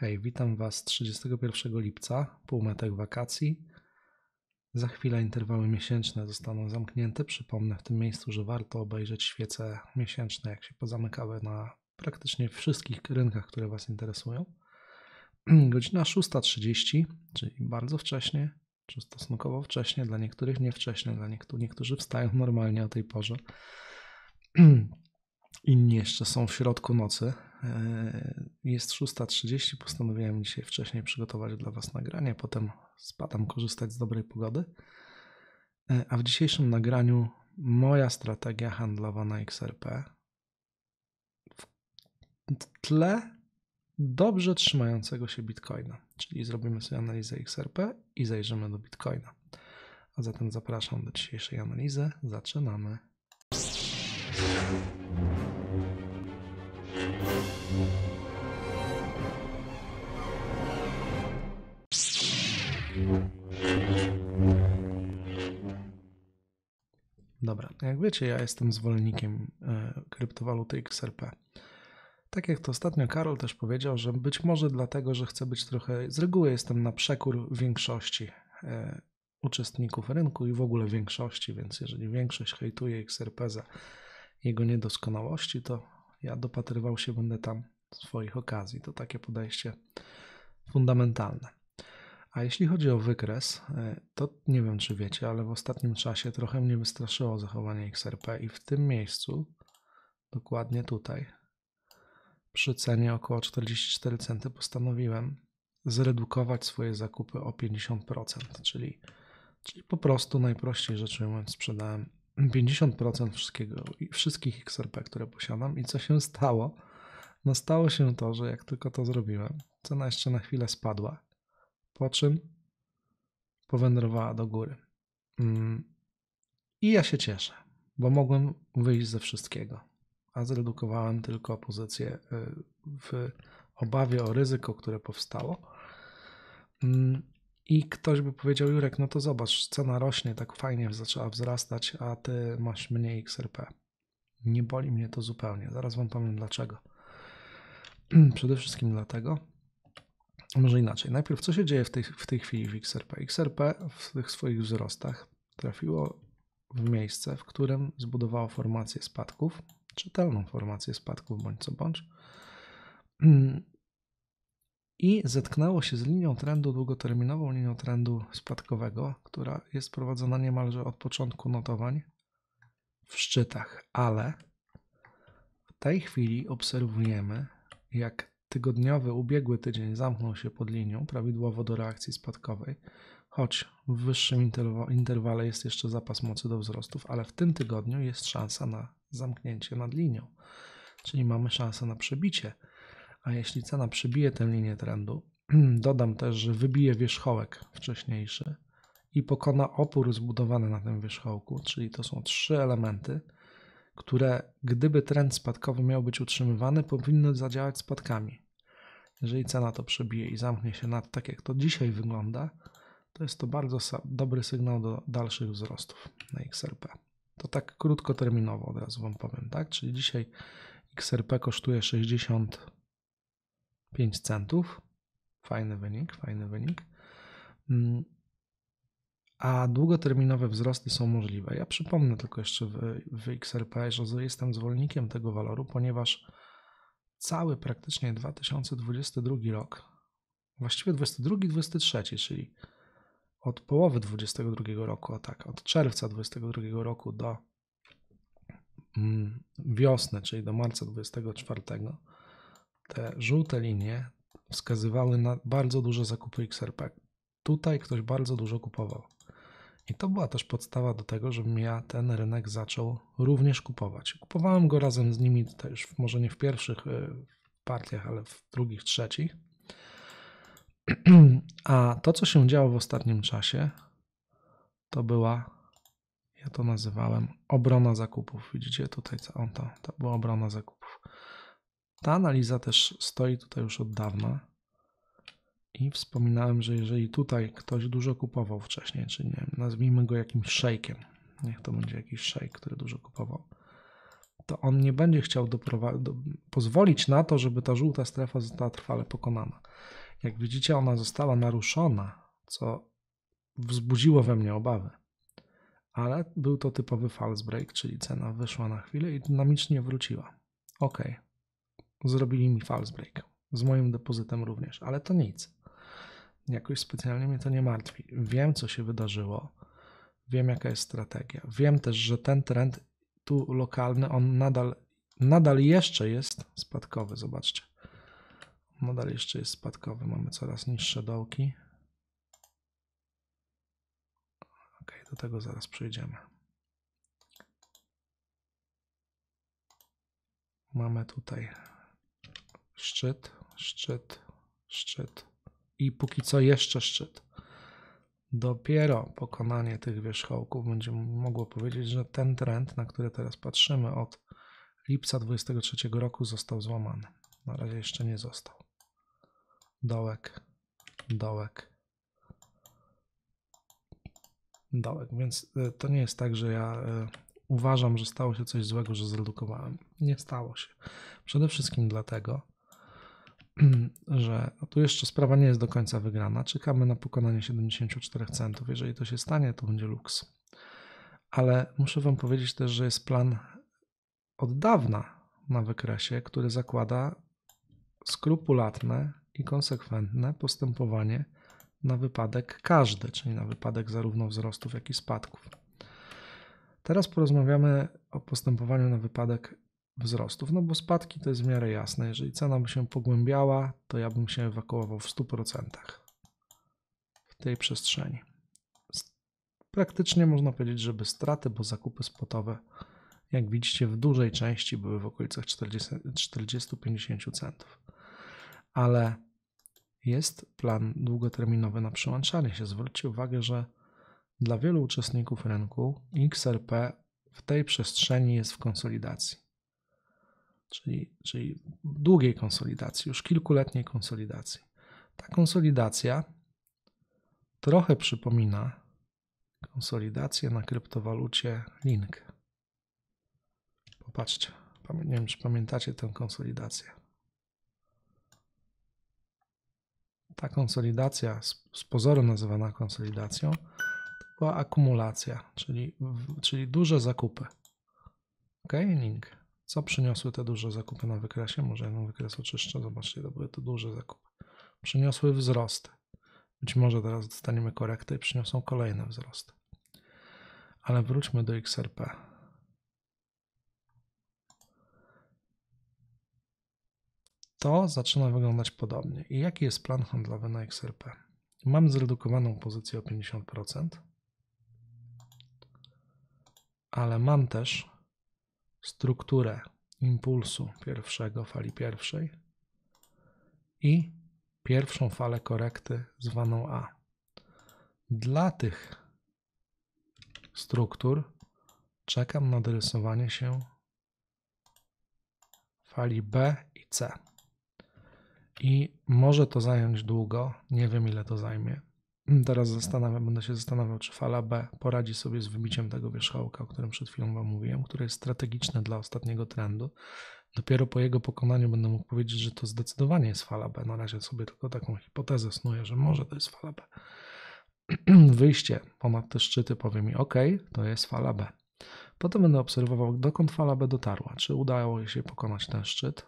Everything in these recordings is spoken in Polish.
Hej, witam Was 31 lipca, półmetek wakacji. Za chwilę interwały miesięczne zostaną zamknięte. Przypomnę w tym miejscu, że warto obejrzeć świece miesięczne, jak się pozamykały na praktycznie wszystkich rynkach, które Was interesują. Godzina 6.30, czyli bardzo wcześnie, czy stosunkowo wcześnie, dla niektórych nie wcześnie, dla niektórych niektórzy wstają normalnie o tej porze. Inni jeszcze są w środku nocy, E, jest 6.30, postanowiłem dzisiaj wcześniej przygotować dla Was nagranie, potem spadam korzystać z dobrej pogody. E, a w dzisiejszym nagraniu moja strategia handlowa na XRP. W tle dobrze trzymającego się Bitcoina, czyli zrobimy sobie analizę XRP i zajrzymy do Bitcoina. A zatem zapraszam do dzisiejszej analizy. Zaczynamy. Dobra, jak wiecie, ja jestem zwolennikiem e, kryptowaluty XRP. Tak jak to ostatnio Karol też powiedział, że być może dlatego, że chcę być trochę, z reguły jestem na przekór większości e, uczestników rynku i w ogóle większości, więc jeżeli większość hejtuje XRP za jego niedoskonałości, to ja dopatrywał się będę tam swoich okazji. To takie podejście fundamentalne. A jeśli chodzi o wykres, e, to nie wiem czy wiecie, ale w ostatnim czasie trochę mnie wystraszyło zachowanie XRP i w tym miejscu, dokładnie tutaj, przy cenie około 44 centy postanowiłem zredukować swoje zakupy o 50%, czyli, czyli po prostu najprościej rzecz ujmując sprzedałem 50% wszystkiego, wszystkich XRP, które posiadam i co się stało? No stało się to, że jak tylko to zrobiłem, cena jeszcze na chwilę spadła po czym powędrowała do góry. Mm. I ja się cieszę, bo mogłem wyjść ze wszystkiego, a zredukowałem tylko pozycję y, w obawie o ryzyko, które powstało. Mm. I ktoś by powiedział, Jurek, no to zobacz, cena rośnie, tak fajnie zaczęła wzrastać, a ty masz mniej XRP. Nie boli mnie to zupełnie. Zaraz wam powiem dlaczego. Przede wszystkim dlatego, może inaczej, najpierw co się dzieje w tej, w tej chwili w XRP? XRP w tych swoich wzrostach trafiło w miejsce, w którym zbudowało formację spadków, czytelną formację spadków bądź co bądź, mm. i zetknęło się z linią trendu długoterminową, linią trendu spadkowego, która jest prowadzona niemalże od początku notowań w szczytach, ale w tej chwili obserwujemy, jak Tygodniowy ubiegły tydzień zamknął się pod linią prawidłowo do reakcji spadkowej, choć w wyższym interwale jest jeszcze zapas mocy do wzrostów, ale w tym tygodniu jest szansa na zamknięcie nad linią, czyli mamy szansę na przebicie. A jeśli cena przebije tę linię trendu, dodam też, że wybije wierzchołek wcześniejszy i pokona opór zbudowany na tym wierzchołku, czyli to są trzy elementy – które gdyby trend spadkowy miał być utrzymywany, powinny zadziałać spadkami. Jeżeli cena to przebije i zamknie się nad tak, jak to dzisiaj wygląda, to jest to bardzo dobry sygnał do dalszych wzrostów na XRP. To tak krótkoterminowo od razu Wam powiem, tak? Czyli dzisiaj XRP kosztuje 65 centów. Fajny wynik, fajny wynik. Mm, a długoterminowe wzrosty są możliwe. Ja przypomnę tylko jeszcze w, w XRP, że jestem zwolennikiem tego waloru, ponieważ cały praktycznie 2022 rok, właściwie 2022-2023, czyli od połowy 2022 roku, a tak, od czerwca 2022 roku do mm, wiosny, czyli do marca 2024, te żółte linie wskazywały na bardzo duże zakupy XRP. Tutaj ktoś bardzo dużo kupował. I to była też podstawa do tego, żebym ja ten rynek zaczął również kupować. Kupowałem go razem z nimi też, może nie w pierwszych y, partiach, ale w drugich, trzecich. A to, co się działo w ostatnim czasie, to była, ja to nazywałem obrona zakupów. Widzicie tutaj, co on to, to była obrona zakupów. Ta analiza też stoi tutaj już od dawna. I wspominałem, że jeżeli tutaj ktoś dużo kupował wcześniej, czy nie nazwijmy go jakimś szejkiem, niech to będzie jakiś szejk, który dużo kupował, to on nie będzie chciał pozwolić na to, żeby ta żółta strefa została trwale pokonana. Jak widzicie, ona została naruszona, co wzbudziło we mnie obawy. Ale był to typowy false break, czyli cena wyszła na chwilę i dynamicznie wróciła. Ok, zrobili mi false break. Z moim depozytem również, ale to nic. Jakoś specjalnie mnie to nie martwi. Wiem, co się wydarzyło, wiem, jaka jest strategia. Wiem też, że ten trend tu lokalny, on nadal, nadal jeszcze jest spadkowy. Zobaczcie. Nadal jeszcze jest spadkowy. Mamy coraz niższe dołki. Ok, do tego zaraz przejdziemy. Mamy tutaj szczyt, szczyt, szczyt, i póki co jeszcze szczyt. Dopiero pokonanie tych wierzchołków będzie mogło powiedzieć, że ten trend, na który teraz patrzymy od lipca 2023 roku został złamany. Na razie jeszcze nie został. Dołek, dołek, dołek. Więc e, to nie jest tak, że ja e, uważam, że stało się coś złego, że zredukowałem. Nie stało się. Przede wszystkim dlatego, że no tu jeszcze sprawa nie jest do końca wygrana. Czekamy na pokonanie 74 centów. Jeżeli to się stanie, to będzie luks. Ale muszę Wam powiedzieć też, że jest plan od dawna na wykresie, który zakłada skrupulatne i konsekwentne postępowanie na wypadek każdy, czyli na wypadek zarówno wzrostów, jak i spadków. Teraz porozmawiamy o postępowaniu na wypadek wzrostów, no bo spadki to jest w miarę jasne. Jeżeli cena by się pogłębiała, to ja bym się ewakuował w 100% w tej przestrzeni. Praktycznie można powiedzieć, że bez straty, bo zakupy spotowe, jak widzicie, w dużej części były w okolicach 40-50 centów. Ale jest plan długoterminowy na przełączanie się. Zwróćcie uwagę, że dla wielu uczestników rynku XRP w tej przestrzeni jest w konsolidacji czyli, czyli długiej konsolidacji, już kilkuletniej konsolidacji. Ta konsolidacja trochę przypomina konsolidację na kryptowalucie Link. Popatrzcie, nie wiem czy pamiętacie tę konsolidację. Ta konsolidacja, z pozoru nazywana konsolidacją, to była akumulacja, czyli, czyli duże zakupy. OK, link. Co przyniosły te duże zakupy na wykresie? Może jeden wykres oczyszczę. Zobaczcie, to były to duże zakupy. Przyniosły wzrosty. Być może teraz dostaniemy korektę i przyniosą kolejne wzrosty. Ale wróćmy do XRP. To zaczyna wyglądać podobnie. I jaki jest plan handlowy na XRP? Mam zredukowaną pozycję o 50%, ale mam też strukturę impulsu pierwszego fali pierwszej i pierwszą falę korekty zwaną A. Dla tych struktur czekam na dorysowanie się fali B i C. I może to zająć długo, nie wiem ile to zajmie. Mm, teraz zastanawiam, będę się zastanawiał, czy fala B poradzi sobie z wybiciem tego wierzchołka, o którym przed chwilą Wam mówiłem, które jest strategiczne dla ostatniego trendu. Dopiero po jego pokonaniu będę mógł powiedzieć, że to zdecydowanie jest fala B. Na razie sobie tylko taką hipotezę snuję, że może to jest fala B. Wyjście ponad te szczyty powie mi, ok, to jest fala B. Potem będę obserwował, dokąd fala B dotarła. Czy udało jej się pokonać ten szczyt?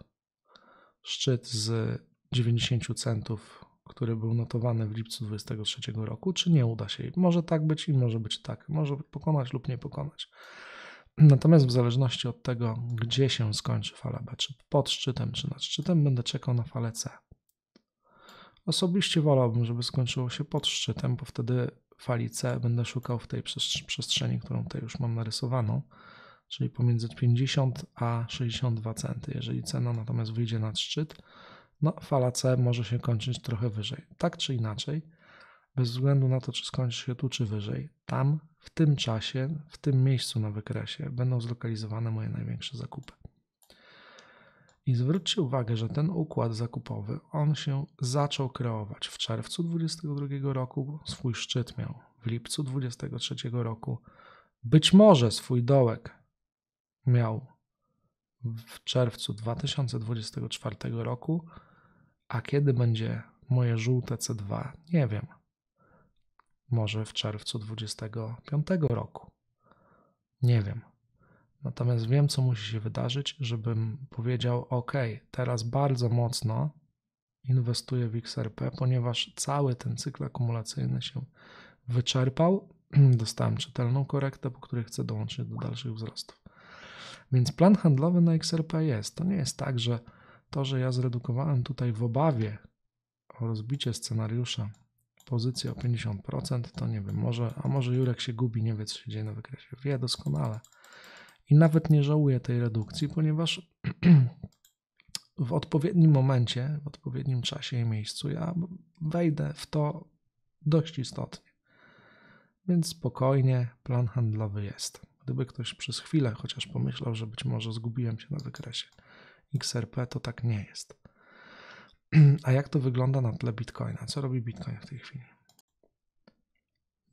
Szczyt z 90 centów który był notowany w lipcu 2023 roku, czy nie uda się. Może tak być i może być tak. Może pokonać lub nie pokonać. Natomiast w zależności od tego, gdzie się skończy fala B, czy pod szczytem, czy nad szczytem, będę czekał na falę C. Osobiście wolałbym, żeby skończyło się pod szczytem, bo wtedy fali C będę szukał w tej przestrzeni, którą tutaj już mam narysowaną, czyli pomiędzy 50 a 62 centy. Jeżeli cena natomiast wyjdzie nad szczyt, no fala C może się kończyć trochę wyżej. Tak czy inaczej, bez względu na to, czy skończy się tu, czy wyżej, tam, w tym czasie, w tym miejscu na wykresie będą zlokalizowane moje największe zakupy. I zwróćcie uwagę, że ten układ zakupowy, on się zaczął kreować w czerwcu 2022 roku, swój szczyt miał w lipcu 2023 roku, być może swój dołek miał w czerwcu 2024 roku, a kiedy będzie moje żółte C2? Nie wiem. Może w czerwcu 25 roku. Nie wiem. Natomiast wiem, co musi się wydarzyć, żebym powiedział: OK, teraz bardzo mocno inwestuję w XRP, ponieważ cały ten cykl akumulacyjny się wyczerpał. Dostałem czytelną korektę, po której chcę dołączyć do dalszych wzrostów. Więc plan handlowy na XRP jest. To nie jest tak, że to, że ja zredukowałem tutaj w obawie o rozbicie scenariusza pozycję o 50%, to nie wiem, może, a może Jurek się gubi, nie wie co się dzieje na wykresie. Wie doskonale. I nawet nie żałuję tej redukcji, ponieważ w odpowiednim momencie, w odpowiednim czasie i miejscu ja wejdę w to dość istotnie. Więc spokojnie, plan handlowy jest. Gdyby ktoś przez chwilę chociaż pomyślał, że być może zgubiłem się na wykresie, XRP to tak nie jest. A jak to wygląda na tle Bitcoina? Co robi Bitcoin w tej chwili?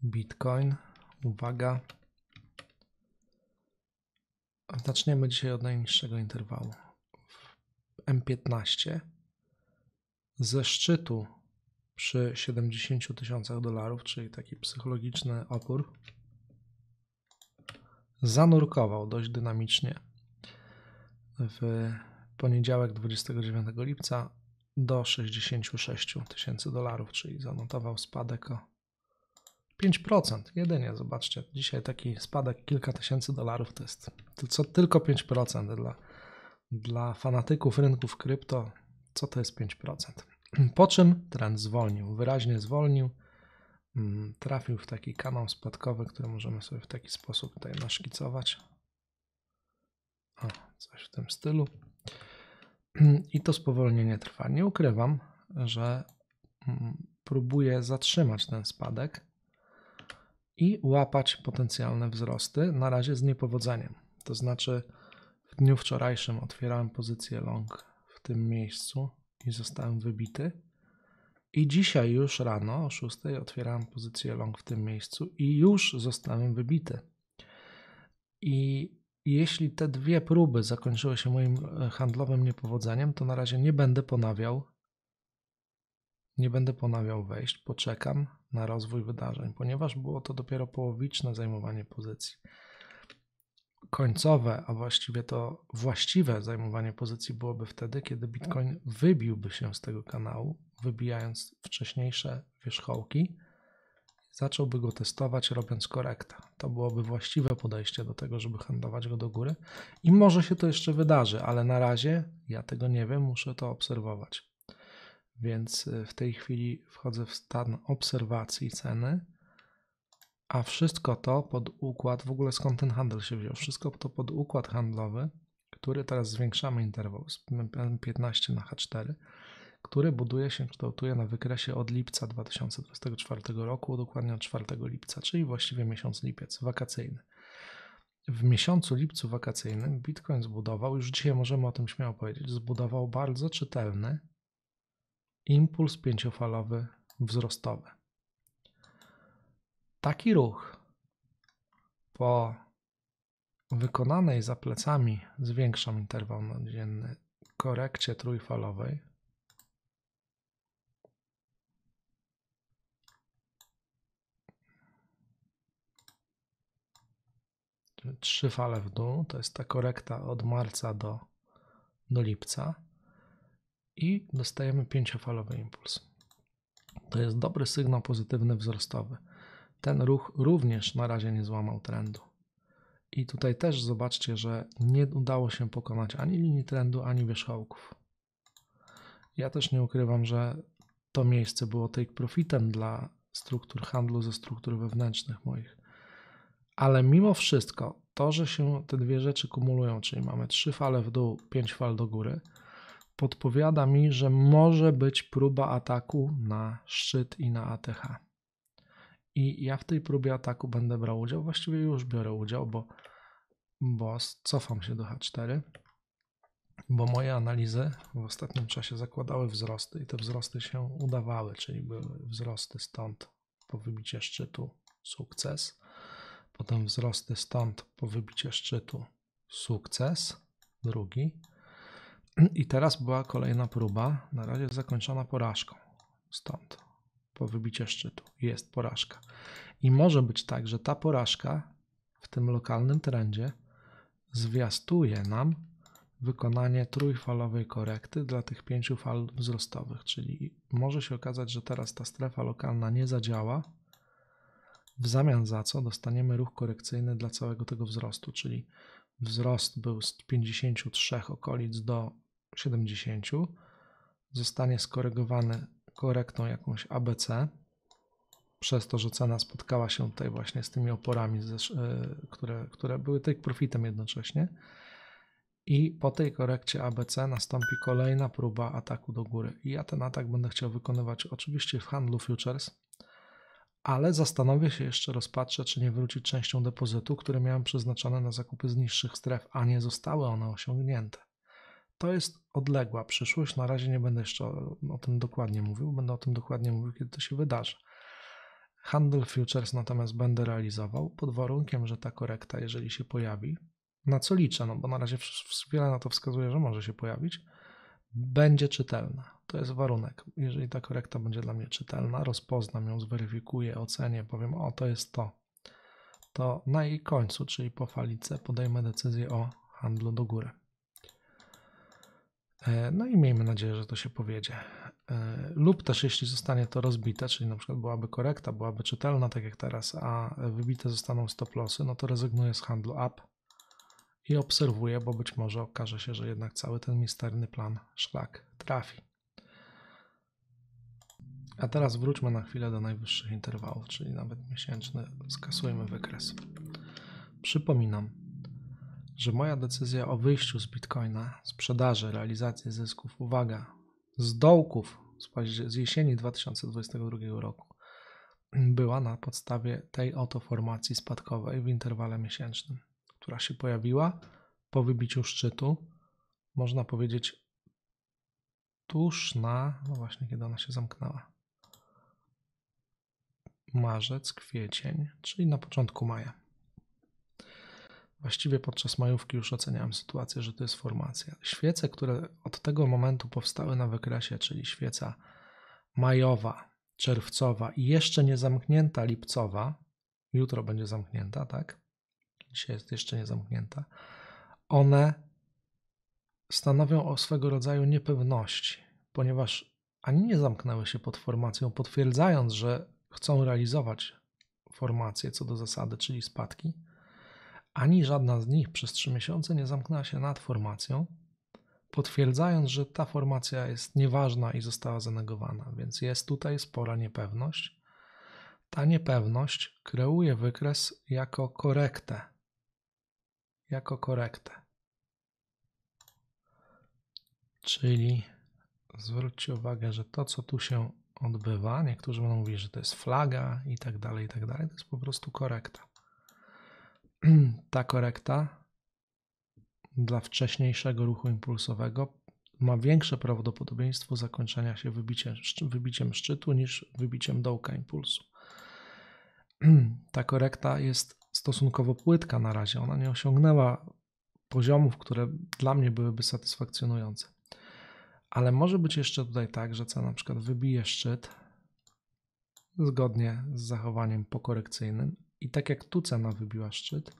Bitcoin, uwaga. Zaczniemy dzisiaj od najniższego interwału. M15 ze szczytu przy 70 tysiącach dolarów, czyli taki psychologiczny opór, zanurkował dość dynamicznie w poniedziałek 29 lipca do 66 tysięcy dolarów, czyli zanotował spadek o 5%. Jedynie, zobaczcie, dzisiaj taki spadek kilka tysięcy dolarów to jest co, tylko 5% dla, dla fanatyków rynków krypto. Co to jest 5%? Po czym trend zwolnił, wyraźnie zwolnił, mm, trafił w taki kanał spadkowy, który możemy sobie w taki sposób tutaj naszkicować. O, coś w tym stylu. I to spowolnienie trwa. Nie ukrywam, że mm, próbuję zatrzymać ten spadek i łapać potencjalne wzrosty, na razie z niepowodzeniem. To znaczy, w dniu wczorajszym otwierałem pozycję long w tym miejscu i zostałem wybity. I dzisiaj już rano o 6 otwierałem pozycję long w tym miejscu i już zostałem wybity. I jeśli te dwie próby zakończyły się moim e, handlowym niepowodzeniem, to na razie nie będę ponawiał. Nie będę ponawiał wejść, poczekam na rozwój wydarzeń, ponieważ było to dopiero połowiczne zajmowanie pozycji. Końcowe, a właściwie to właściwe zajmowanie pozycji byłoby wtedy, kiedy Bitcoin wybiłby się z tego kanału, wybijając wcześniejsze wierzchołki zacząłby go testować robiąc korekta. To byłoby właściwe podejście do tego, żeby handlować go do góry i może się to jeszcze wydarzy, ale na razie ja tego nie wiem, muszę to obserwować. Więc y, w tej chwili wchodzę w stan obserwacji ceny, a wszystko to pod układ, w ogóle skąd ten handel się wziął, wszystko to pod układ handlowy, który teraz zwiększamy interwał z 15 na H4 który buduje się, kształtuje na wykresie od lipca 2024 roku, dokładnie od 4 lipca, czyli właściwie miesiąc lipiec, wakacyjny. W miesiącu lipcu wakacyjnym Bitcoin zbudował, już dzisiaj możemy o tym śmiało powiedzieć, zbudował bardzo czytelny impuls pięciofalowy wzrostowy. Taki ruch po wykonanej za plecami zwiększam większą interwał dzienny korekcie trójfalowej trzy fale w dół, to jest ta korekta od marca do, do lipca i dostajemy pięciofalowy impuls. To jest dobry sygnał pozytywny wzrostowy. Ten ruch również na razie nie złamał trendu. I tutaj też zobaczcie, że nie udało się pokonać ani linii trendu, ani wierzchołków. Ja też nie ukrywam, że to miejsce było take profitem dla struktur handlu ze struktur wewnętrznych moich. Ale mimo wszystko, to, że się te dwie rzeczy kumulują, czyli mamy trzy fale w dół, pięć fal do góry, podpowiada mi, że może być próba ataku na szczyt i na ATH. I ja w tej próbie ataku będę brał udział, właściwie już biorę udział, bo, bo cofam się do H4, bo moje analizy w ostatnim czasie zakładały wzrosty i te wzrosty się udawały, czyli były wzrosty stąd po wybicie szczytu sukces potem wzrosty stąd po wybicie szczytu, sukces, drugi. I teraz była kolejna próba, na razie zakończona porażką. Stąd po wybicie szczytu jest porażka. I może być tak, że ta porażka w tym lokalnym trendzie zwiastuje nam wykonanie trójfalowej korekty dla tych pięciu fal wzrostowych, czyli może się okazać, że teraz ta strefa lokalna nie zadziała, w zamian za co dostaniemy ruch korekcyjny dla całego tego wzrostu, czyli wzrost był z 53 okolic do 70, zostanie skorygowany korektą jakąś ABC, przez to, że cena spotkała się tutaj właśnie z tymi oporami, y, które, które były take profitem jednocześnie. I po tej korekcie ABC nastąpi kolejna próba ataku do góry. I ja ten atak będę chciał wykonywać oczywiście w handlu futures, ale zastanowię się jeszcze, rozpatrzę, czy nie wrócić częścią depozytu, które miałem przeznaczone na zakupy z niższych stref, a nie zostały one osiągnięte. To jest odległa przyszłość, na razie nie będę jeszcze o tym dokładnie mówił, będę o tym dokładnie mówił, kiedy to się wydarzy. Handel futures natomiast będę realizował pod warunkiem, że ta korekta, jeżeli się pojawi, na co liczę, no bo na razie wiele na to wskazuje, że może się pojawić, będzie czytelna. To jest warunek. Jeżeli ta korekta będzie dla mnie czytelna, rozpoznam ją, zweryfikuję, ocenię, powiem, o to jest to, to na jej końcu, czyli po falice, podejmę decyzję o handlu do góry. E, no i miejmy nadzieję, że to się powiedzie. E, lub też jeśli zostanie to rozbite, czyli na przykład byłaby korekta, byłaby czytelna, tak jak teraz, a wybite zostaną stop lossy, no to rezygnuję z handlu up i obserwuję, bo być może okaże się, że jednak cały ten misterny plan szlak trafi. A teraz wróćmy na chwilę do najwyższych interwałów, czyli nawet miesięczny. Skasujmy wykres. Przypominam, że moja decyzja o wyjściu z Bitcoina, sprzedaży, realizacji zysków, uwaga, z dołków z, jesieni 2022 roku była na podstawie tej oto formacji spadkowej w interwale miesięcznym, która się pojawiła po wybiciu szczytu, można powiedzieć tuż na, no właśnie kiedy ona się zamknęła marzec, kwiecień, czyli na początku maja. Właściwie podczas majówki już oceniałem sytuację, że to jest formacja. Świece, które od tego momentu powstały na wykresie, czyli świeca majowa, czerwcowa i jeszcze nie zamknięta lipcowa, jutro będzie zamknięta, tak? Dzisiaj jest jeszcze nie zamknięta. One stanowią o swego rodzaju niepewności, ponieważ ani nie zamknęły się pod formacją, potwierdzając, że chcą realizować formacje co do zasady, czyli spadki, ani żadna z nich przez trzy miesiące nie zamknęła się nad formacją, potwierdzając, że ta formacja jest nieważna i została zanegowana, więc jest tutaj spora niepewność. Ta niepewność kreuje wykres jako korektę. Jako korektę. Czyli zwróćcie uwagę, że to, co tu się odbywa. Niektórzy będą mówić, że to jest flaga i tak dalej, i tak dalej. To jest po prostu korekta. Ta korekta dla wcześniejszego ruchu impulsowego ma większe prawdopodobieństwo zakończenia się wybiciem, wybiciem szczytu niż wybiciem dołka impulsu. Ta korekta jest stosunkowo płytka na razie. Ona nie osiągnęła poziomów, które dla mnie byłyby satysfakcjonujące. Ale może być jeszcze tutaj tak, że cena na przykład wybije szczyt zgodnie z zachowaniem pokorekcyjnym i tak jak tu cena wybiła szczyt,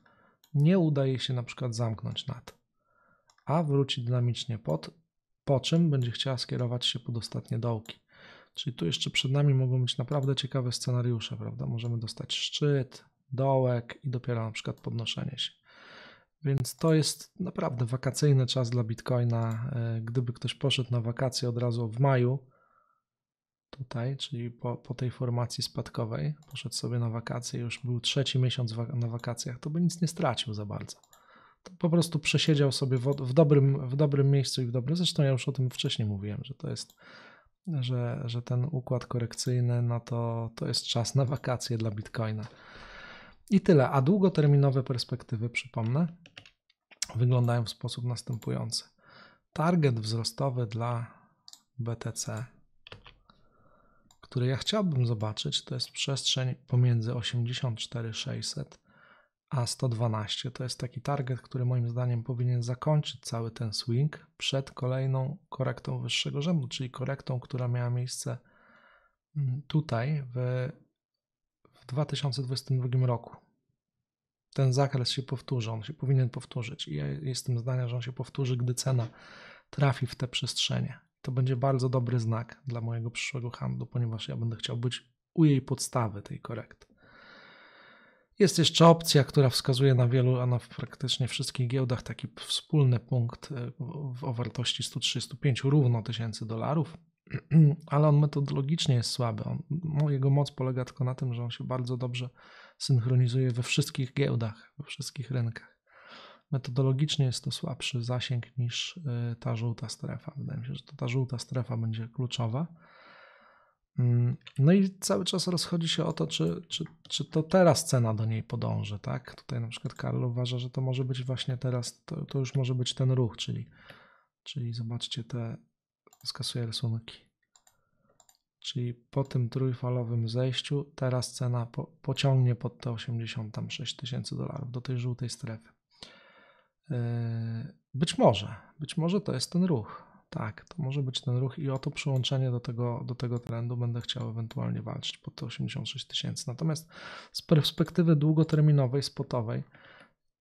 nie udaje się na przykład zamknąć nad, a wróci dynamicznie pod, po czym będzie chciała skierować się pod ostatnie dołki. Czyli tu jeszcze przed nami mogą być naprawdę ciekawe scenariusze, prawda? Możemy dostać szczyt, dołek i dopiero na przykład podnoszenie się. Więc to jest naprawdę wakacyjny czas dla Bitcoina. E, gdyby ktoś poszedł na wakacje od razu w maju, tutaj, czyli po, po tej formacji spadkowej, poszedł sobie na wakacje, już był trzeci miesiąc na wakacjach, to by nic nie stracił za bardzo. To po prostu przesiedział sobie w, w, dobrym, w dobrym miejscu i w dobrym. Zresztą ja już o tym wcześniej mówiłem, że to jest, że, że ten układ korekcyjny, no to, to jest czas na wakacje dla Bitcoina. I tyle. A długoterminowe perspektywy, przypomnę, wyglądają w sposób następujący. Target wzrostowy dla BTC, który ja chciałbym zobaczyć, to jest przestrzeń pomiędzy 84600 a 112. To jest taki target, który moim zdaniem powinien zakończyć cały ten swing przed kolejną korektą wyższego rzędu, czyli korektą, która miała miejsce mm, tutaj w, w 2022 roku ten zakres się powtórzy, on się powinien powtórzyć. I ja jestem zdania, że on się powtórzy, gdy cena trafi w te przestrzenie. To będzie bardzo dobry znak dla mojego przyszłego handlu, ponieważ ja będę chciał być u jej podstawy tej korekty. Jest jeszcze opcja, która wskazuje na wielu, a na praktycznie wszystkich giełdach taki wspólny punkt o wartości 135 równo tysięcy dolarów, ale on metodologicznie jest słaby. On, no, jego moc polega tylko na tym, że on się bardzo dobrze synchronizuje we wszystkich giełdach, we wszystkich rynkach. Metodologicznie jest to słabszy zasięg niż e, ta żółta strefa. Wydaje mi się, że to ta żółta strefa będzie kluczowa. Mm, no i cały czas rozchodzi się o to, czy, czy, czy to teraz cena do niej podąży, tak? Tutaj na przykład Karl uważa, że to może być właśnie teraz, to, to już może być ten ruch, czyli, czyli zobaczcie te, skasuję rysunki czyli po tym trójfalowym zejściu teraz cena po, pociągnie pod te 86 tysięcy dolarów do tej żółtej strefy. Yy, być może, być może to jest ten ruch. Tak, to może być ten ruch i o to przyłączenie do tego, do tego trendu będę chciał ewentualnie walczyć pod te 86 tysięcy. Natomiast z perspektywy długoterminowej, spotowej,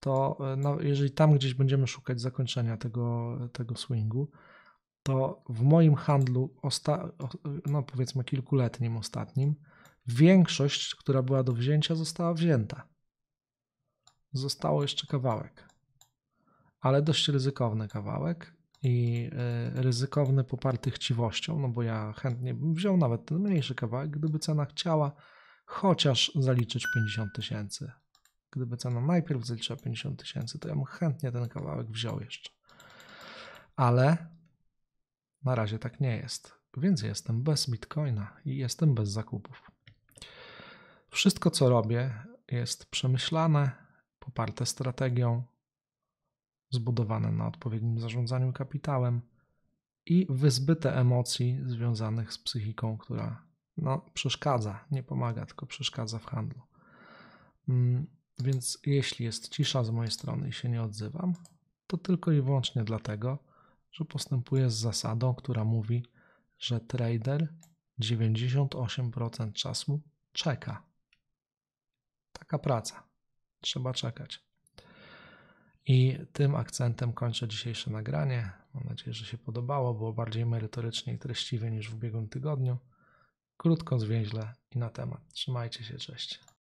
to yy, no, jeżeli tam gdzieś będziemy szukać zakończenia tego, tego swingu, to w moim handlu, no powiedzmy kilkuletnim ostatnim, większość, która była do wzięcia, została wzięta. Zostało jeszcze kawałek, ale dość ryzykowny kawałek i e, ryzykowny poparty chciwością, no bo ja chętnie bym wziął nawet ten mniejszy kawałek, gdyby cena chciała chociaż zaliczyć 50 tysięcy. Gdyby cena najpierw zaliczyła 50 tysięcy, to ja bym chętnie ten kawałek wziął jeszcze. Ale na razie tak nie jest, więc jestem bez bitcoina i jestem bez zakupów. Wszystko, co robię, jest przemyślane, poparte strategią, zbudowane na odpowiednim zarządzaniu kapitałem i wyzbyte emocji związanych z psychiką, która no, przeszkadza, nie pomaga, tylko przeszkadza w handlu. Mm, więc jeśli jest cisza z mojej strony i się nie odzywam, to tylko i wyłącznie dlatego, że postępuję z zasadą, która mówi, że trader 98% czasu czeka. Taka praca. Trzeba czekać. I tym akcentem kończę dzisiejsze nagranie. Mam nadzieję, że się podobało. Było bardziej merytorycznie i treściwie niż w ubiegłym tygodniu. Krótko, zwięźle i na temat. Trzymajcie się, cześć.